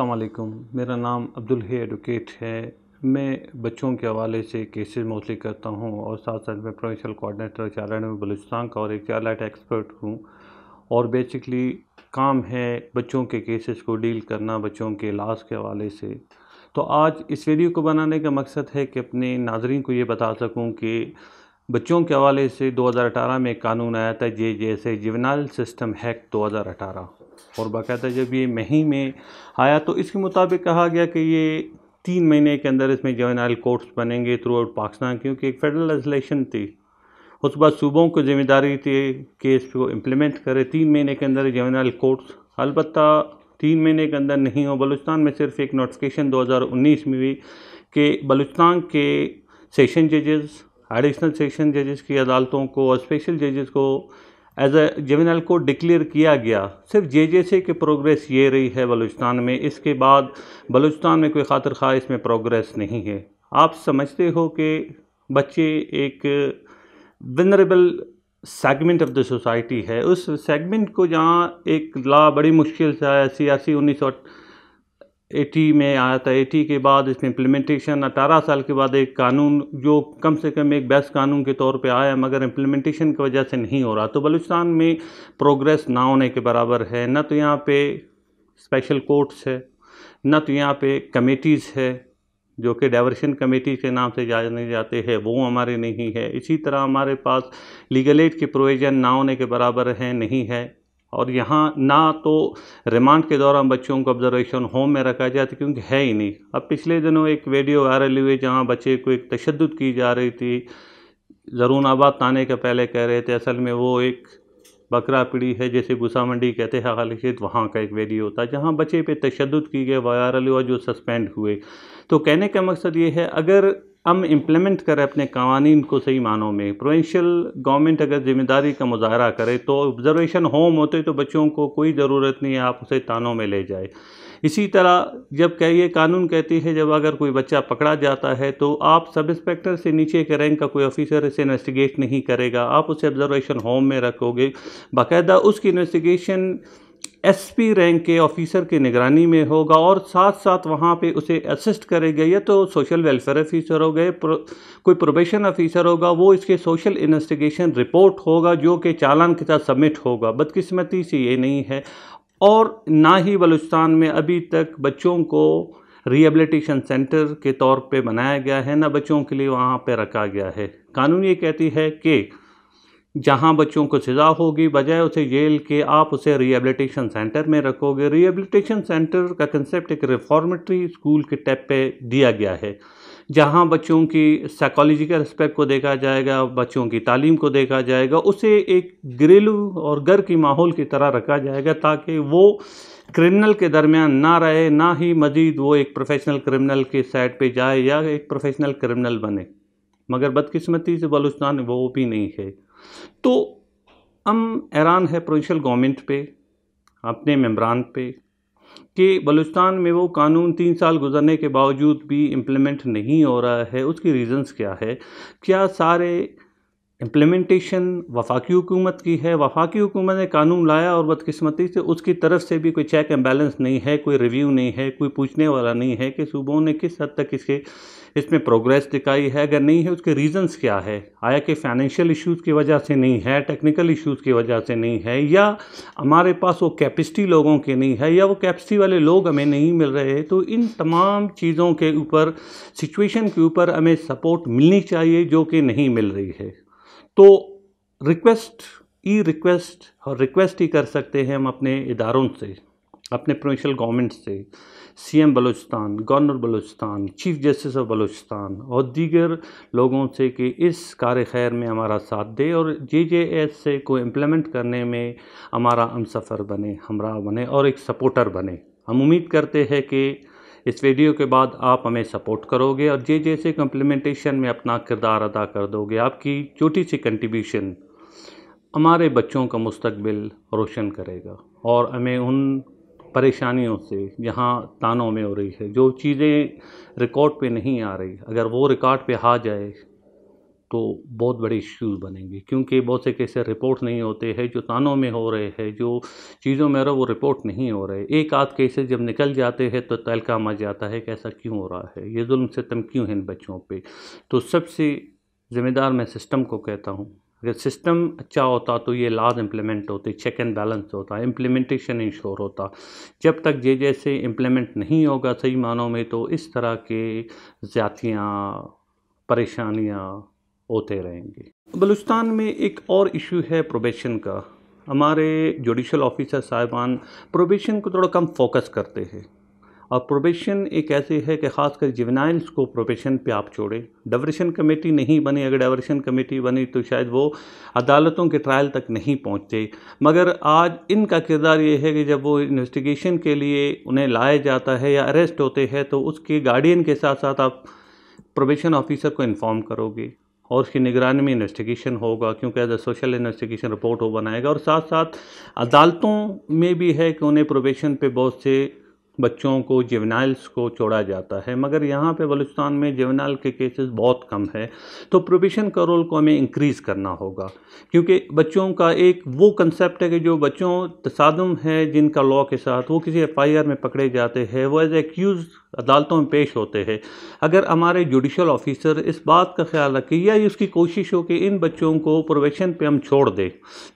अस्सलाम मेरा नाम अब्दुल है एडवोकेट है मैं बच्चों के हवाले से केसेस मौसली करता हूँ और साथ साथ मैं प्रोविंशल कोऑर्डिनेटर चाइल्ड में बलूचिस्तान का और एक चाइल्ड एक्सपर्ट हूँ और बेसिकली काम है बच्चों के केसेस को डील करना बच्चों के इलाज के हवाले से तो आज इस वीडियो को बनाने का मकसद है कि अपने नाजरन को ये बता सकूँ कि बच्चों के हवाले से 2018 में कानून आया था जे जैसे जिवनाइल सिस्टम हैक 2018 और बाकायदा जब ये मही में आया तो इसके मुताबिक कहा गया कि ये तीन महीने के अंदर इसमें जवनाइल कोर्ट्स बनेंगे थ्रू आउट पाकिस्तान क्योंकि एक फेडरल लेजिस्लेशन थी उसके बाद सूबों को जिम्मेदारी थी केस को इम्प्लीमेंट करे तीन महीने के अंदर जवनाइल कोर्ट्स अलबत् तीन महीने के अंदर नहीं हो बलूचिस्तान में सिर्फ एक नोटिफिकेशन 2019 में हुई कि बलूचिस्तान के सेशन जजेस एडिशनल सेशन जजेस की अदालतों को और स्पेशल जजेस को एज ए जमीनल को डिक्लेयर किया गया सिर्फ जे जे सी की प्रोग्रेस ये रही है बलूचिस्तान में इसके बाद बलूचिस्तान में कोई खातर खा इसमें प्रोग्रेस नहीं है आप समझते हो कि बच्चे एक vulnerable segment of the society है उस सेगमेंट को जहाँ एक ला बड़ी मुश्किल से आया सियासी उन्नीस सौ एटी में आया था एटी के बाद इसमें इम्प्लीमेंटेशन अठारह साल के बाद एक कानून जो कम से कम एक बेस्ट कानून के तौर पे आया मगर इम्प्लीमेंटेशन की वजह से नहीं हो रहा तो बलूचिस्तान में प्रोग्रेस ना होने के बराबर है न तो यहाँ पे स्पेशल कोर्ट्स है न तो यहाँ पे कमेटीज़ है जो कि डाइवर्शन कमेटी के नाम से जाने जाते हैं वो हमारे नहीं है इसी तरह हमारे पास लीगल एड के प्रोविज़न ना होने के बराबर हैं नहीं है और यहाँ ना तो रिमांड के दौरान बच्चों को ऑब्जर्वेशन होम में रखा जाता तो क्योंकि है ही नहीं अब पिछले दिनों एक वीडियो वायरल हुई जहाँ बच्चे को एक तशद की जा रही थी ज़रूनाबाद थाने का पहले कह रहे थे असल में वो एक बकरा पीढ़ी है जैसे गुस्सा मंडी कहते हैं खालिशित वहाँ का एक वीडियो था जहाँ बच्चे पे तशद की गए वायरल हुआ जो सस्पेंड हुए तो कहने का मकसद ये है अगर हम इम्प्लीमेंट करें अपने कवानीन को सही मानों में प्रोवेंशियल गवर्नमेंट अगर ज़िम्मेदारी का मुजाहरा करे तो ऑब्ज़रवेशन होम होते तो बच्चों को कोई ज़रूरत नहीं है आप उसे तानों में ले जाए इसी तरह जब कह ये कानून कहती है जब अगर कोई बच्चा पकड़ा जाता है तो आप सब इंस्पेक्टर से नीचे के रैंक का कोई ऑफिसर इसे इन्वेस्टिगेट नहीं करेगा आप उसे ऑब्ज़रवेशन होम में रखोगे बाकायदा उसकी इन्वेस्टिगेशन एसपी रैंक के ऑफिसर की निगरानी में होगा और साथ साथ वहाँ पे उसे असिस्ट करेगा या तो सोशल वेलफेयर ऑफिसर हो गए प्रो, कोई प्रोबेशन ऑफिसर होगा वो इसके सोशल इन्वेस्टिगेशन रिपोर्ट होगा जो कि चालान के साथ सबमिट होगा बदकिस्मती से ये नहीं है और ना ही बलूचिस्तान में अभी तक बच्चों को रिहेबलीटेशन सेंटर के तौर पे बनाया गया है ना बच्चों के लिए वहाँ पे रखा गया है कानून ये कहती है कि जहाँ बच्चों को सज़ा होगी बजाय उसे जेल के आप उसे रिहेबलीटेशन सेंटर में रखोगे रिहेबलीटेशन सेंटर का कंसेप्ट एक रिफॉर्मेटरी स्कूल के टैप पे दिया गया है जहाँ बच्चों की साइकोलॉजिकल रिस्पेक्ट को देखा जाएगा बच्चों की तालीम को देखा जाएगा उसे एक घरेलू और घर की माहौल की तरह रखा जाएगा ताकि वो क्रिमिनल के दरमियान ना रहे ना ही मजीद वो एक प्रोफेशनल क्रिमिनल के साइड पे जाए या एक प्रोफेशनल क्रिमिनल बने मगर बदकिस्मती से बलूचिस्तान वो भी नहीं है तो हम हैरान है प्रोविशल गवर्नमेंट पे अपने मम्बरान पे कि बलूचिस्तान में वो कानून तीन साल गुजरने के बावजूद भी इम्प्लीमेंट नहीं हो रहा है उसकी रीज़न्स क्या है क्या सारे इम्प्लीमेंटेशन वफाकी हुकूमत की है वफाकी हुकूमत ने कानून लाया और बदकस्मती से उसकी तरफ से भी कोई चेक एंड बैलेंस नहीं है कोई रिव्यू नहीं है कोई पूछने वाला नहीं है कि सूबों ने किस हद तक इसके इसमें प्रोग्रेस दिखाई है अगर नहीं है उसके रीज़न्स क्या है आया कि फाइनेंशियल इश्यूज़ की वजह से नहीं है टेक्निकल इश्यूज़ की वजह से नहीं है या हमारे पास वो कैपेसिटी लोगों की नहीं है या वो कैपेसिटी वाले लोग हमें नहीं मिल रहे तो इन तमाम चीज़ों के ऊपर सिचुएशन के ऊपर हमें सपोर्ट मिलनी चाहिए जो कि नहीं मिल रही है तो रिक्वेस्ट ई रिक्वेस्ट और रिक्वेस्ट ही कर सकते हैं हम अपने इदारों से अपने प्रोविंशल गवर्नमेंट से CM Balochistan governor Balochistan chief justice of Balochistan और दीगर लोगों से कि इस कार्य खैर में हमारा साथ दे और जे जे एस से को इम्प्लीमेंट करने में हमारा हम सफ़र बने हमरा बने और एक सपोर्टर बने हम उम्मीद करते हैं कि इस वीडियो के बाद आप हमें सपोर्ट करोगे और जे जैसे कम्प्लीमेंटेशन में अपना किरदार अदा कर दोगे आपकी छोटी सी कंट्रीब्यूशन हमारे बच्चों का मुस्तबिल रोशन करेगा और हमें उन परेशानियों से जहाँ तानों में हो रही है जो चीज़ें रिकॉर्ड पे नहीं आ रही अगर वो रिकॉर्ड पे आ जाए तो बहुत बड़े इश्यूज बनेंगे क्योंकि बहुत से कैसे रिपोर्ट नहीं होते हैं जो तानों में हो रहे हैं जो चीज़ों में हो रहा वो रिपोर्ट नहीं हो रहे एक आध केसेस जब निकल जाते हैं तो तहलका मच जाता है कि ऐसा क्यों हो रहा है ये जुल्म सितम क्यों है इन बच्चों पर तो सबसे ज़िम्मेदार मैं सिस्टम को कहता हूँ अगर सिस्टम अच्छा होता तो ये लाज इम्प्लीमेंट होते चेक एंड बैलेंस होता इम्प्लीमेंटेशन इंश्योर होता जब तक जे जैसे इम्प्लीमेंट नहीं होगा सही मानों में तो इस तरह के ज़्यादियाँ परेशानियाँ होते रहेंगे बलूचिस्तान में एक और इशू है प्रोबेशन का हमारे जुडिशल ऑफिसर साहिबान प्रोबेशन को थोड़ा कम फोकस करते हैं और प्रोबेशन एक ऐसे है कि ख़ासकर जिवनाइल्स को प्रोबेशन पे आप छोड़ें डाइवर्शन कमेटी नहीं बनी अगर डाइवर्शन कमेटी बनी तो शायद वो अदालतों के ट्रायल तक नहीं पहुँचते मगर आज इनका किरदार ये है कि जब वो इन्वेस्टिगेशन के लिए उन्हें लाया जाता है या अरेस्ट होते हैं तो उसके गार्डियन के साथ साथ आप प्रोबेशन ऑफिसर को इन्फॉर्म करोगे और उसकी निगरानी में इन्वेस्टिगेशन होगा क्योंकि as a social investigation report वो बनाएगा और साथ साथ अदालतों में भी है कि उन्हें प्रोबेशन पे बहुत से बच्चों को जेवनाइल्स को छोड़ा जाता है मगर यहाँ पे बलूचिस्तान में जेवनाइल के केसेस बहुत कम है तो प्रोबेशन का रोल को हमें इंक्रीज़ करना होगा क्योंकि बच्चों का एक वो कंसेप्ट है कि जो बच्चों तसादम है जिनका लॉ के साथ वो किसी एफ में पकड़े जाते हैं वो एज एक्यूज़ अदालतों में पेश होते हैं अगर हमारे जुडिशल ऑफिसर इस बात का ख्याल रखें या उसकी कोशिश हो कि इन बच्चों को प्रोवेशन पे हम छोड़ दें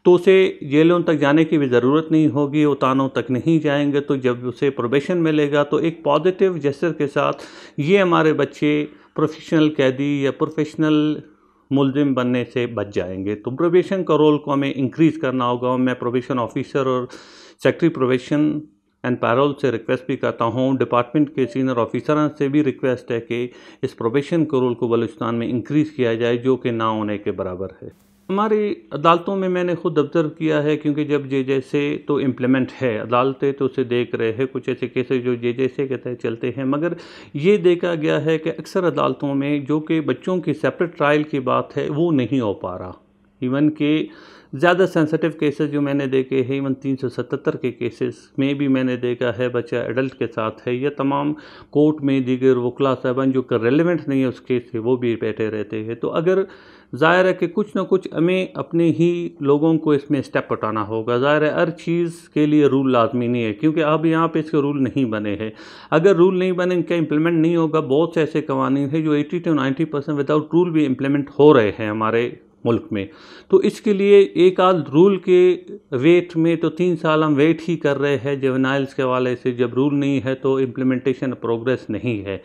तो उसे जेलों तक जाने की भी ज़रूरत नहीं होगी वो तानों तक नहीं जाएंगे तो जब उसे प्रोवेशन मिलेगा तो एक पॉजिटिव जेस्टर के साथ ये हमारे बच्चे प्रोफेशनल कैदी या प्रोफेशनल मुलजिम बनने से बच जाएंगे तो प्रोवेशन का रोल को हमें इंक्रीज़ करना होगा मैं प्रोवेशन ऑफिसर और सेक्रेटरी प्रोवेशन एंड पैरोल से रिक्वेस्ट भी करता हूँ डिपार्टमेंट के सीनियर ऑफिसर से भी रिक्वेस्ट है कि इस प्रोबेशन रोल को बलूचिस्तान में इंक्रीज़ किया जाए जो कि ना होने के बराबर है हमारी अदालतों में मैंने खुद ऑब्ज़र्व किया है क्योंकि जब जे जैसे तो इम्प्लीमेंट है अदालतें तो उसे देख रहे हैं कुछ ऐसे केसेस जो जे जैसे के तहत चलते हैं मगर ये देखा गया है कि अक्सर अदालतों में जो कि बच्चों की सेपरेट ट्रायल की बात है वो नहीं हो पा रहा इवन के ज़्यादा सेंसिटिव केसेस जो मैंने देखे हैं इवन 377 के केसेस में भी मैंने देखा है बच्चा एडल्ट के साथ है या तमाम कोर्ट में दीगर वकला साहबान जो रेलिवेंट नहीं है उस केस से वो भी बैठे रहते हैं तो अगर ज़ाहिर है कि कुछ ना कुछ हमें अपने ही लोगों को इसमें स्टेप उठाना होगा ज़ाहिर है हर चीज़ के लिए रूल लाजमी नहीं है क्योंकि अब यहाँ पे इसके रूल नहीं बने हैं अगर रूल नहीं बने इनका इम्प्लीमेंट नहीं होगा बहुत से ऐसे कवानी हैं जो eighty to ninety percent without rule भी इम्प्लीमेंट हो रहे हैं हमारे मुल्क में तो इसके लिए एक आध रूल के वेट में तो तीन साल हम वेट ही कर रहे हैं जेवनाइल्स के हवाले से जब रूल नहीं है तो इम्प्लीमेंटेशन प्रोग्रेस नहीं है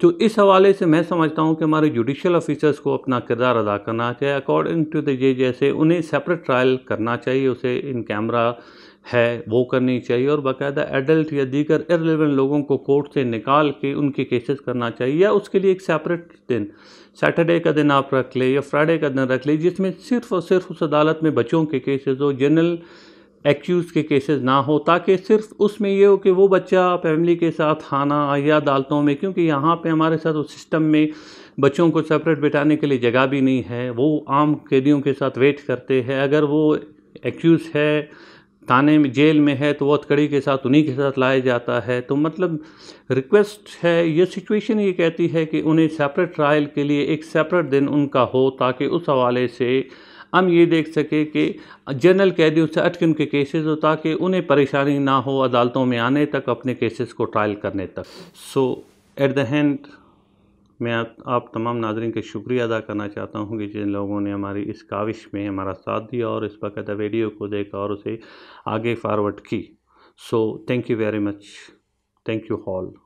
तो इस हवाले से मैं समझता हूँ कि हमारे जुडिशल ऑफिसर्स को अपना किरदार अदा करना चाहिए अकॉर्डिंग टू द ये जैसे उन्हें सेपरेट ट्रायल करना चाहिए उसे इन कैमरा है वो करनी चाहिए और बाकायदा एडल्ट या दीगर इरेलीवेंट लोगों को कोर्ट से निकाल के उनके केसेस करना चाहिए या उसके लिए एक सेपरेट दिन सैटरडे का दिन आप रख लें या फ्राइडे का दिन रख लें जिसमें सिर्फ और सिर्फ उस अदालत में बच्चों के केसेस हो जनरल एक्यूज़ के केसेस ना हो ताकि सिर्फ उसमें ये हो कि वो बच्चा फैमिली के साथ आना या अदालतों में क्योंकि यहाँ पे हमारे साथ उस सिस्टम में बच्चों को सेपरेट बिठाने के लिए जगह भी नहीं है वो आम कैदियों के साथ वेट करते हैं अगर वो एक्यूज़ है थाने में जेल में है तो हथकड़ी के साथ उन्हीं के साथ लाया जाता है तो मतलब रिक्वेस्ट है ये सिचुएशन ये कहती है कि उन्हें सेपरेट ट्रायल के लिए एक सेपरेट दिन उनका हो ताकि उस हवाले से हम ये देख सकें कि जनरल कैदियों से अटके उनके केसेस हो ताकि उन्हें परेशानी ना हो अदालतों में आने तक अपने केसेस को ट्रायल करने तक सो एट द हैंड मैं आप, आप तमाम नाजरन का शुक्रिया अदा करना चाहता हूँ कि जिन लोगों ने हमारी इस काविश में हमारा साथ दिया और इस वक्त वीडियो को देखा और उसे आगे फारवर्ड की so thank you very much thank you hall